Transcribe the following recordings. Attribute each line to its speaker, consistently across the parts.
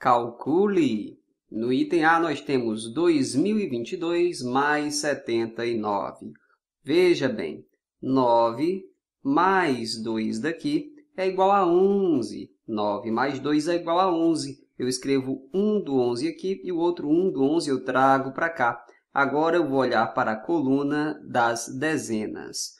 Speaker 1: Calcule. No item A, nós temos 2022 mais 79. Veja bem, 9 mais 2 daqui é igual a 11. 9 mais 2 é igual a 11. Eu escrevo um do 11 aqui e o outro um do 11 eu trago para cá. Agora eu vou olhar para a coluna das dezenas.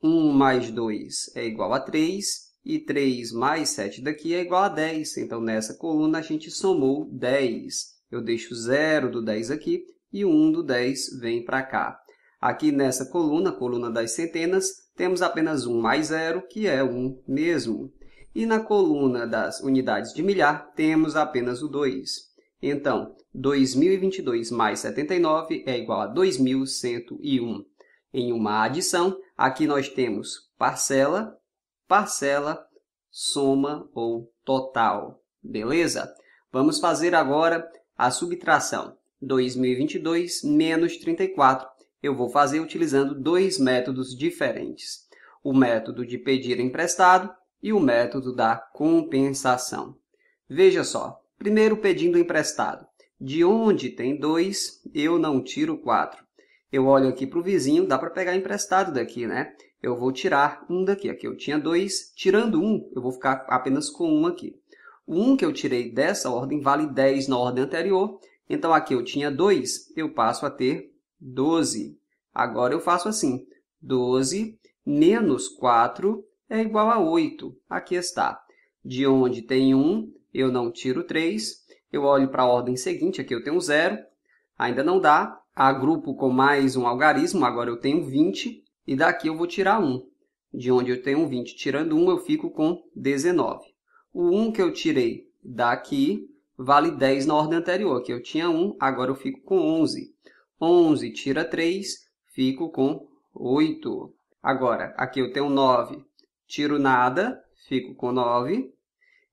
Speaker 1: 1 mais 2 é igual a 3 e 3 mais 7 daqui é igual a 10. Então, nessa coluna, a gente somou 10. Eu deixo 0 do 10 aqui e 1 do 10 vem para cá. Aqui nessa coluna, coluna das centenas, temos apenas 1 mais 0, que é 1 mesmo. E na coluna das unidades de milhar, temos apenas o 2. Então, 2022 mais 79 é igual a 2101. Em uma adição, aqui nós temos parcela parcela, soma ou total. Beleza? Vamos fazer agora a subtração. 2022 menos 34. Eu vou fazer utilizando dois métodos diferentes. O método de pedir emprestado e o método da compensação. Veja só, primeiro pedindo emprestado. De onde tem 2, eu não tiro 4. Eu olho aqui para o vizinho, dá para pegar emprestado daqui, né? Eu vou tirar um daqui. Aqui eu tinha dois, tirando um, eu vou ficar apenas com um aqui. O um que eu tirei dessa ordem vale 10 na ordem anterior. Então aqui eu tinha 2, eu passo a ter 12. Agora eu faço assim, 12 menos 4 é igual a 8. Aqui está. De onde tem 1, eu não tiro 3. Eu olho para a ordem seguinte, aqui eu tenho 0. Ainda não dá agrupo com mais um algarismo, agora eu tenho 20, e daqui eu vou tirar 1. De onde eu tenho 20 tirando 1, eu fico com 19. O 1 que eu tirei daqui vale 10 na ordem anterior, que eu tinha 1, agora eu fico com 11. 11 tira 3, fico com 8. Agora, aqui eu tenho 9, tiro nada, fico com 9.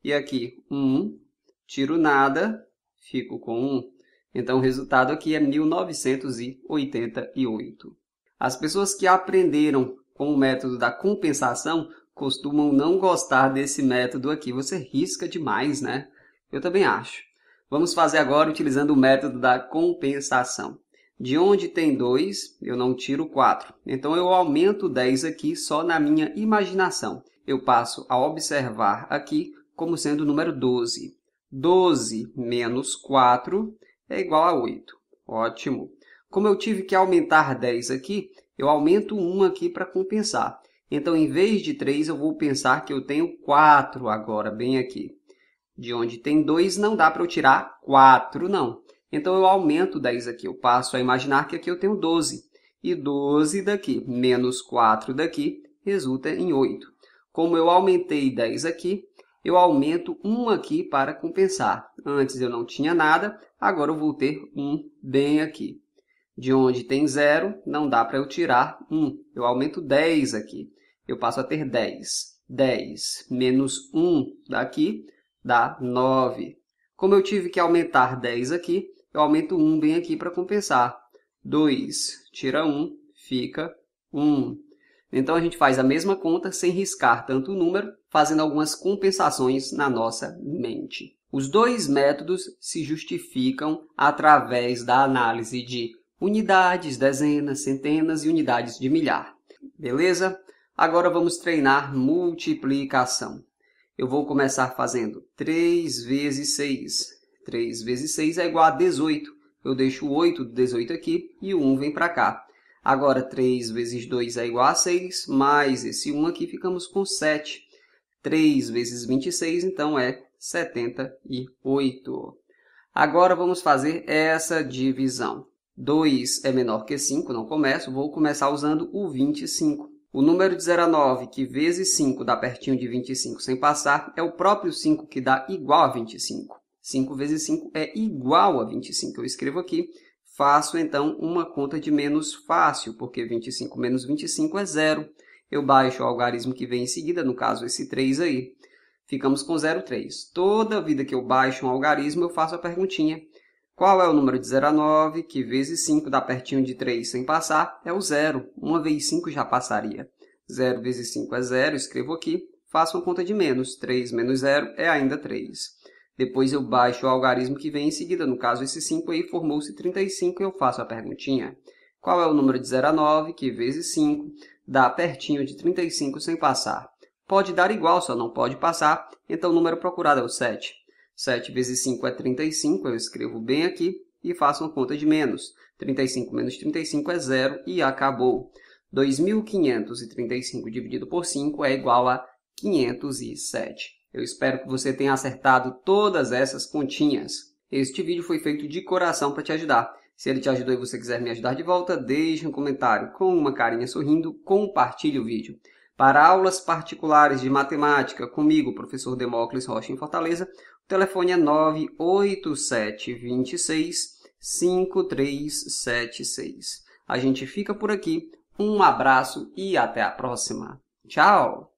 Speaker 1: E aqui, 1, tiro nada, fico com 1. Então o resultado aqui é 1988. As pessoas que aprenderam com o método da compensação costumam não gostar desse método aqui. Você risca demais, né? Eu também acho. Vamos fazer agora utilizando o método da compensação. De onde tem 2, eu não tiro 4. Então eu aumento 10 aqui só na minha imaginação. Eu passo a observar aqui como sendo o número 12. 12 menos 4 é igual a 8. Ótimo. Como eu tive que aumentar 10 aqui, eu aumento 1 aqui para compensar. Então, em vez de 3, eu vou pensar que eu tenho 4 agora, bem aqui. De onde tem 2, não dá para eu tirar 4, não. Então, eu aumento 10 aqui. Eu passo a imaginar que aqui eu tenho 12. E 12 daqui menos 4 daqui resulta em 8. Como eu aumentei 10 aqui, eu aumento um aqui para compensar. Antes eu não tinha nada, agora eu vou ter um bem aqui. De onde tem zero, não dá para eu tirar um. Eu aumento 10 aqui. Eu passo a ter 10. 10 menos 1 daqui dá 9. Como eu tive que aumentar 10 aqui, eu aumento 1 bem aqui para compensar. 2 tira 1, fica 1. Então a gente faz a mesma conta sem riscar tanto o número, fazendo algumas compensações na nossa mente. Os dois métodos se justificam através da análise de unidades, dezenas, centenas e unidades de milhar. Beleza? Agora vamos treinar multiplicação. Eu vou começar fazendo 3 vezes 6. 3 vezes 6 é igual a 18. Eu deixo o 8 do 18 aqui e o 1 vem para cá. Agora, 3 vezes 2 é igual a 6, mais esse 1 aqui, ficamos com 7. 3 vezes 26, então, é 78. Agora, vamos fazer essa divisão. 2 é menor que 5, não começo, vou começar usando o 25. O número de 0 que vezes 5 dá pertinho de 25 sem passar, é o próprio 5 que dá igual a 25. 5 vezes 5 é igual a 25. Eu escrevo aqui Faço então uma conta de menos fácil, porque 25 menos 25 é zero. Eu baixo o algarismo que vem em seguida, no caso esse 3 aí. Ficamos com 0,3. Toda vida que eu baixo um algarismo, eu faço a perguntinha. Qual é o número de 0 a 9, que vezes 5 dá pertinho de 3 sem passar? É o zero. Uma vez 5 já passaria. 0 vezes 5 é zero, escrevo aqui. Faço uma conta de menos. 3 menos 0 é ainda 3. Depois eu baixo o algarismo que vem em seguida, no caso esse 5 aí formou-se 35 e eu faço a perguntinha. Qual é o número de 0 a 9, que vezes 5, dá pertinho de 35 sem passar? Pode dar igual, só não pode passar, então o número procurado é o 7. 7 vezes 5 é 35, eu escrevo bem aqui e faço uma conta de menos. 35 menos 35 é zero e acabou. 2.535 dividido por 5 é igual a 507. Eu espero que você tenha acertado todas essas continhas. Este vídeo foi feito de coração para te ajudar. Se ele te ajudou e você quiser me ajudar de volta, deixe um comentário com uma carinha sorrindo, compartilhe o vídeo. Para aulas particulares de matemática comigo, professor Demócles Rocha em Fortaleza, o telefone é 98726 5376. A gente fica por aqui. Um abraço e até a próxima. Tchau!